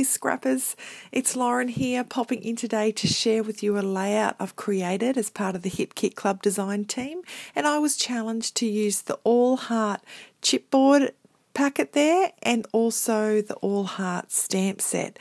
lovely scrappers. It's Lauren here popping in today to share with you a layout I've created as part of the Hip Kit Club design team. And I was challenged to use the All Heart chipboard packet there and also the All Heart stamp set.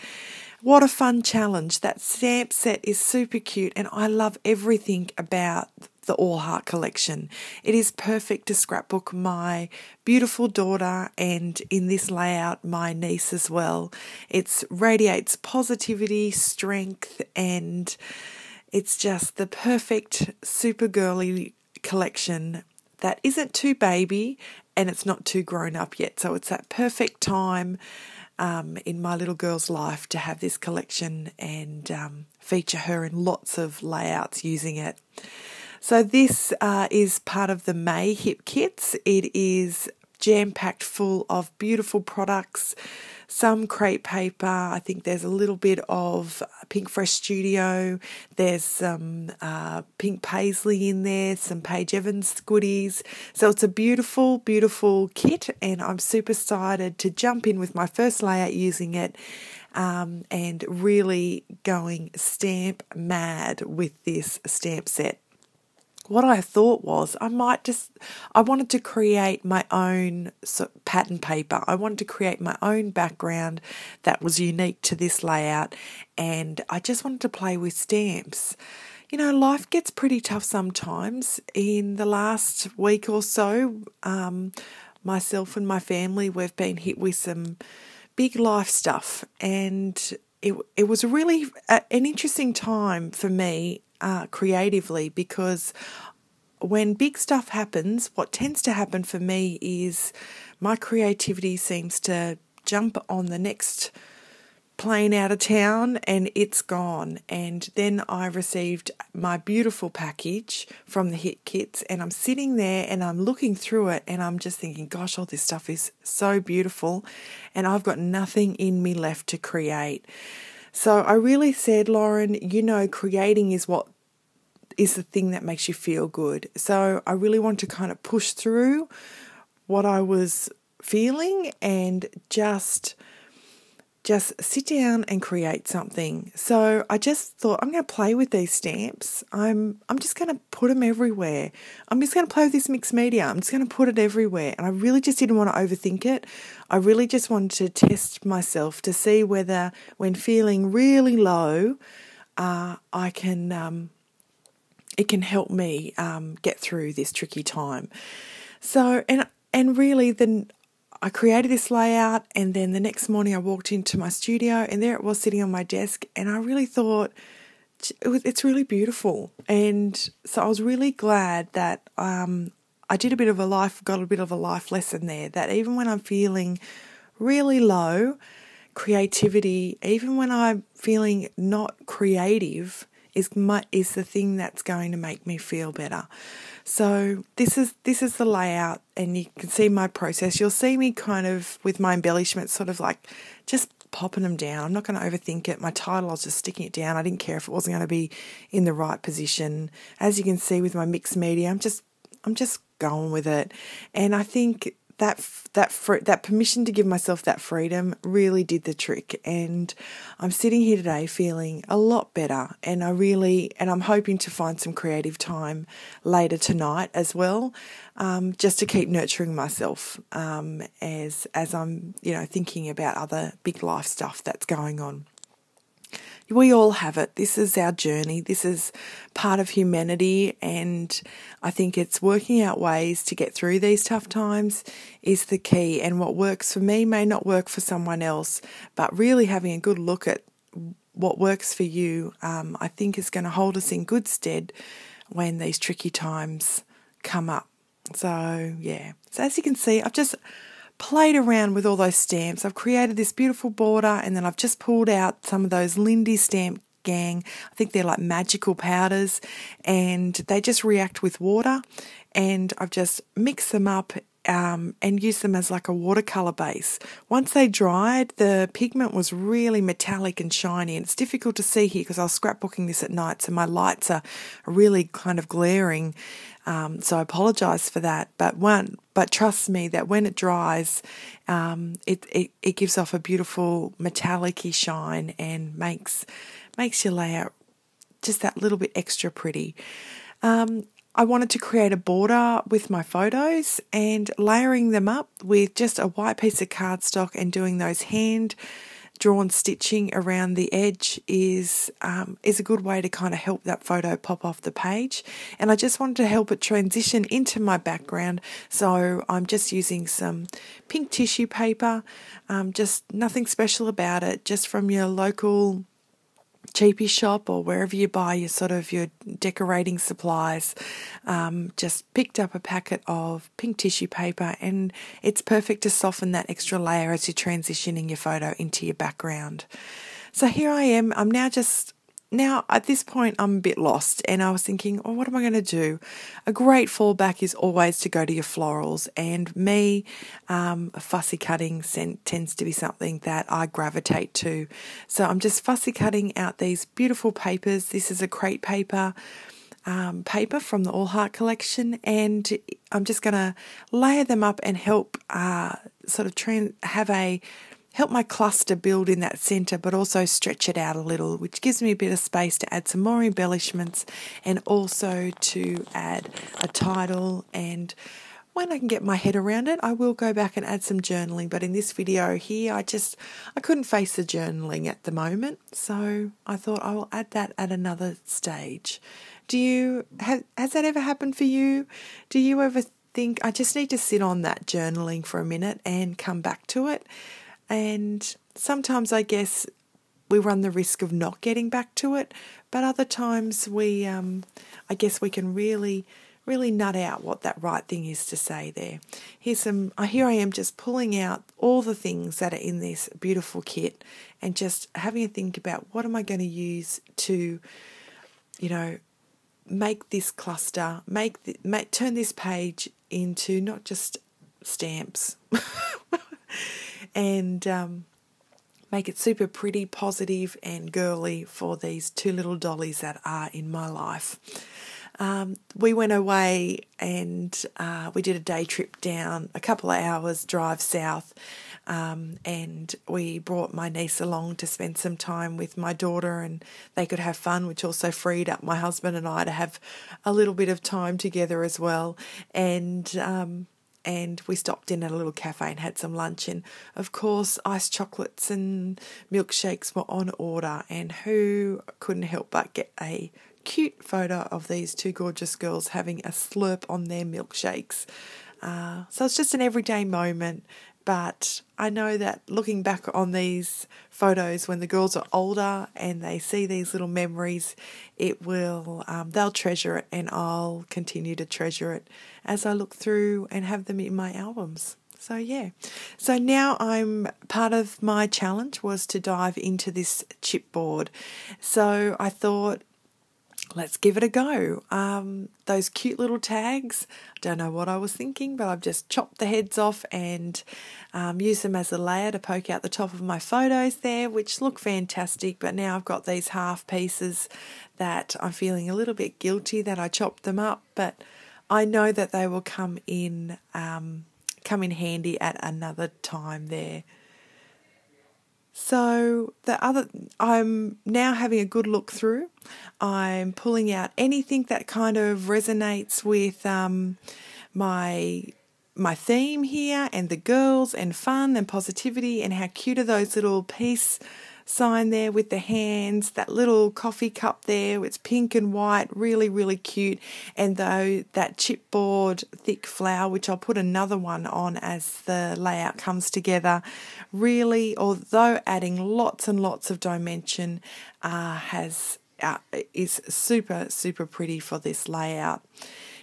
What a fun challenge. That stamp set is super cute, and I love everything about the All Heart Collection. It is perfect to scrapbook my beautiful daughter and in this layout, my niece as well. It radiates positivity, strength, and it's just the perfect super girly collection that isn't too baby and it's not too grown up yet. So it's that perfect time um, in my little girl's life to have this collection and um, feature her in lots of layouts using it. So this uh, is part of the May Hip Kits. It is jam packed full of beautiful products, some crepe paper. I think there's a little bit of Pink Fresh Studio. There's some uh, Pink Paisley in there, some Paige Evans goodies. So it's a beautiful, beautiful kit, and I'm super excited to jump in with my first layout using it. Um, and really going stamp mad with this stamp set what I thought was I might just, I wanted to create my own pattern paper. I wanted to create my own background that was unique to this layout. And I just wanted to play with stamps. You know, life gets pretty tough sometimes. In the last week or so, um, myself and my family, we've been hit with some big life stuff. And it, it was really an interesting time for me uh, creatively because when big stuff happens, what tends to happen for me is my creativity seems to jump on the next plane out of town and it's gone. And then I received my beautiful package from the Hit Kits, and I'm sitting there and I'm looking through it and I'm just thinking, gosh, all this stuff is so beautiful, and I've got nothing in me left to create. So I really said, Lauren, you know, creating is what is the thing that makes you feel good. So I really want to kind of push through what I was feeling and just just sit down and create something. So I just thought I'm going to play with these stamps. I'm I'm just going to put them everywhere. I'm just going to play with this mixed media. I'm just going to put it everywhere. And I really just didn't want to overthink it. I really just wanted to test myself to see whether when feeling really low, uh, I can um, it can help me um, get through this tricky time. So and and really then I created this layout, and then the next morning I walked into my studio, and there it was sitting on my desk. And I really thought it was, it's really beautiful. And so I was really glad that um, I did a bit of a life, got a bit of a life lesson there that even when I'm feeling really low, creativity, even when I'm feeling not creative, is my, is the thing that's going to make me feel better. So this is this is the layout and you can see my process. You'll see me kind of with my embellishments sort of like just popping them down. I'm not going to overthink it. My title, I was just sticking it down. I didn't care if it wasn't going to be in the right position. As you can see with my mixed media, I'm just I'm just going with it. And I think that that that permission to give myself that freedom really did the trick and I'm sitting here today feeling a lot better and I really and I'm hoping to find some creative time later tonight as well um, just to keep nurturing myself um, as as I'm you know thinking about other big life stuff that's going on we all have it. This is our journey. This is part of humanity. And I think it's working out ways to get through these tough times is the key. And what works for me may not work for someone else, but really having a good look at what works for you, um, I think is going to hold us in good stead when these tricky times come up. So, yeah. So, as you can see, I've just played around with all those stamps. I've created this beautiful border and then I've just pulled out some of those Lindy stamp gang. I think they're like magical powders and they just react with water and I've just mixed them up um, and use them as like a watercolor base. Once they dried, the pigment was really metallic and shiny, and it's difficult to see here because I was scrapbooking this at night, so my lights are really kind of glaring um, so I apologise for that, but one, but trust me that when it dries, um, it, it it gives off a beautiful metallicy shine and makes makes your layout just that little bit extra pretty. Um, I wanted to create a border with my photos and layering them up with just a white piece of cardstock and doing those hand drawn stitching around the edge is um, is a good way to kind of help that photo pop off the page and I just wanted to help it transition into my background so I'm just using some pink tissue paper um, just nothing special about it just from your local cheapy shop or wherever you buy your sort of your decorating supplies um, just picked up a packet of pink tissue paper and it's perfect to soften that extra layer as you're transitioning your photo into your background so here i am i'm now just now, at this point, I'm a bit lost and I was thinking, oh, what am I going to do? A great fallback is always to go to your florals, and me, um, fussy cutting tends to be something that I gravitate to. So I'm just fussy cutting out these beautiful papers. This is a crepe paper. Um, paper from the All Heart collection, and I'm just going to layer them up and help uh, sort of have a help my cluster build in that centre but also stretch it out a little which gives me a bit of space to add some more embellishments and also to add a title and when I can get my head around it I will go back and add some journaling but in this video here I just I couldn't face the journaling at the moment so I thought I will add that at another stage do you have has that ever happened for you do you ever think I just need to sit on that journaling for a minute and come back to it and sometimes I guess we run the risk of not getting back to it, but other times we, um, I guess we can really, really nut out what that right thing is to say there. Here's some, uh, here I am just pulling out all the things that are in this beautiful kit and just having a think about what am I going to use to, you know, make this cluster, make, the, make turn this page into not just stamps. and um, make it super pretty, positive, and girly for these two little dollies that are in my life. Um, we went away and uh, we did a day trip down a couple of hours drive south. Um, and we brought my niece along to spend some time with my daughter, and they could have fun, which also freed up my husband and I to have a little bit of time together as well. And um, and we stopped in at a little cafe and had some lunch. And of course, iced chocolates and milkshakes were on order. And who couldn't help but get a cute photo of these two gorgeous girls having a slurp on their milkshakes? Uh, so it's just an everyday moment but I know that looking back on these photos when the girls are older and they see these little memories, it will um, they'll treasure it, and I'll continue to treasure it as I look through and have them in my albums. So yeah, so now I'm part of my challenge was to dive into this chipboard. So I thought let's give it a go. Um, those cute little tags, I don't know what I was thinking, but I've just chopped the heads off and um, used them as a layer to poke out the top of my photos there, which look fantastic. But now I've got these half pieces that I'm feeling a little bit guilty that I chopped them up, but I know that they will come in um, come in handy at another time there. So the other I'm now having a good look through. I'm pulling out anything that kind of resonates with um, my my theme here and the girls and fun and positivity and how cute are those little pieces sign there with the hands, that little coffee cup there, it's pink and white, really, really cute. And though that chipboard thick flower, which I'll put another one on as the layout comes together, really, although adding lots and lots of dimension, uh, has uh, is super, super pretty for this layout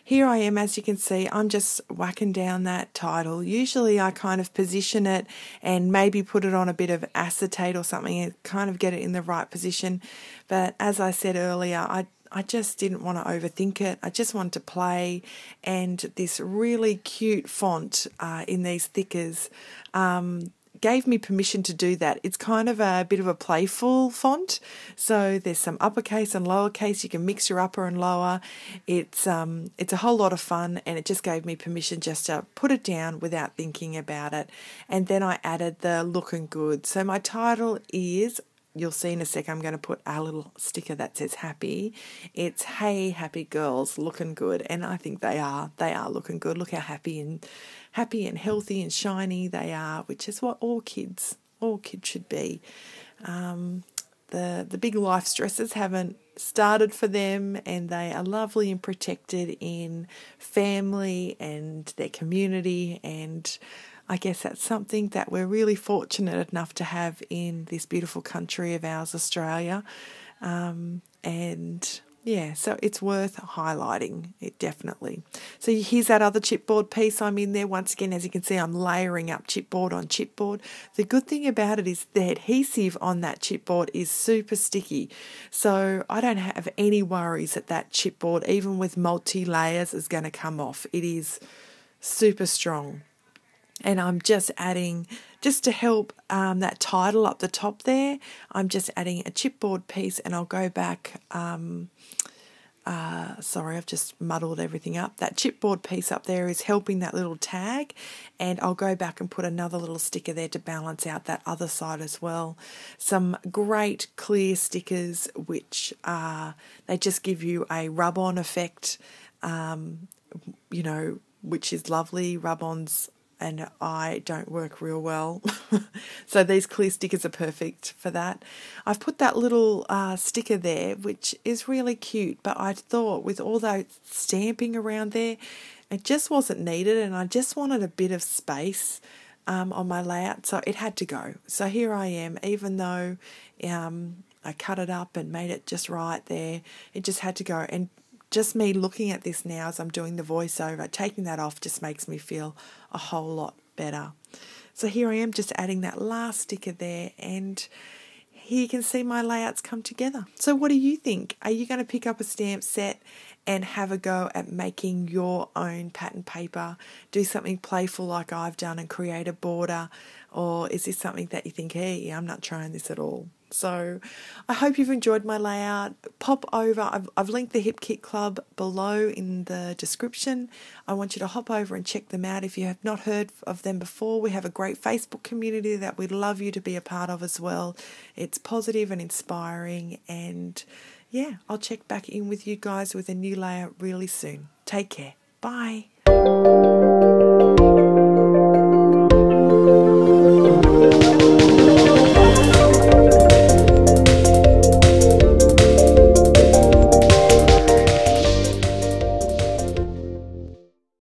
here I am, as you can see, I'm just whacking down that title. Usually I kind of position it and maybe put it on a bit of acetate or something and kind of get it in the right position. But as I said earlier, I I just didn't want to overthink it. I just wanted to play, and this really cute font uh, in these thickers um, gave me permission to do that. It's kind of a bit of a playful font. So there's some uppercase and lowercase. You can mix your upper and lower. It's um, it's a whole lot of fun, and it just gave me permission just to put it down without thinking about it. And then I added the look and good. So my title is you'll see in a sec, I'm going to put a little sticker that says happy. It's hey, happy girls, looking good. And I think they are. They are looking good. Look how happy and happy and healthy and shiny they are, which is what all kids, all kids should be. Um, the the big life stresses haven't started for them and they are lovely and protected in family and their community and I guess that's something that we're really fortunate enough to have in this beautiful country of ours, Australia. Um, and yeah, so it's worth highlighting it definitely. So here's that other chipboard piece I'm in there. Once again, as you can see, I'm layering up chipboard on chipboard. The good thing about it is the adhesive on that chipboard is super sticky. So I don't have any worries that that chipboard, even with multi layers, is going to come off. It is super strong and I'm just adding, just to help um, that title up the top there, I'm just adding a chipboard piece and I'll go back, um, uh, sorry, I've just muddled everything up. That chipboard piece up there is helping that little tag and I'll go back and put another little sticker there to balance out that other side as well. Some great clear stickers which are, uh, they just give you a rub-on effect, um, you know, which is lovely. Rub-ons and I don't work real well. so these clear stickers are perfect for that. I've put that little uh, sticker there, which is really cute, but I thought with all that stamping around there, it just wasn't needed and I just wanted a bit of space um, on my layout, so it had to go. So here I am, even though um, I cut it up and made it just right there, it just had to go. And just me looking at this now as I'm doing the voiceover, taking that off just makes me feel a whole lot better. So here I am just adding that last sticker there and here you can see my layouts come together. So what do you think? Are you going to pick up a stamp set and have a go at making your own pattern paper. Do something playful like I've done and create a border. Or is this something that you think, hey, I'm not trying this at all? So I hope you've enjoyed my layout. Pop over, I've, I've linked the Hip Kit Club below in the description. I want you to hop over and check them out if you have not heard of them before. We have a great Facebook community that we'd love you to be a part of as well. It's positive and inspiring and yeah, I'll check back in with you guys with a new layer really soon. Take care. Bye.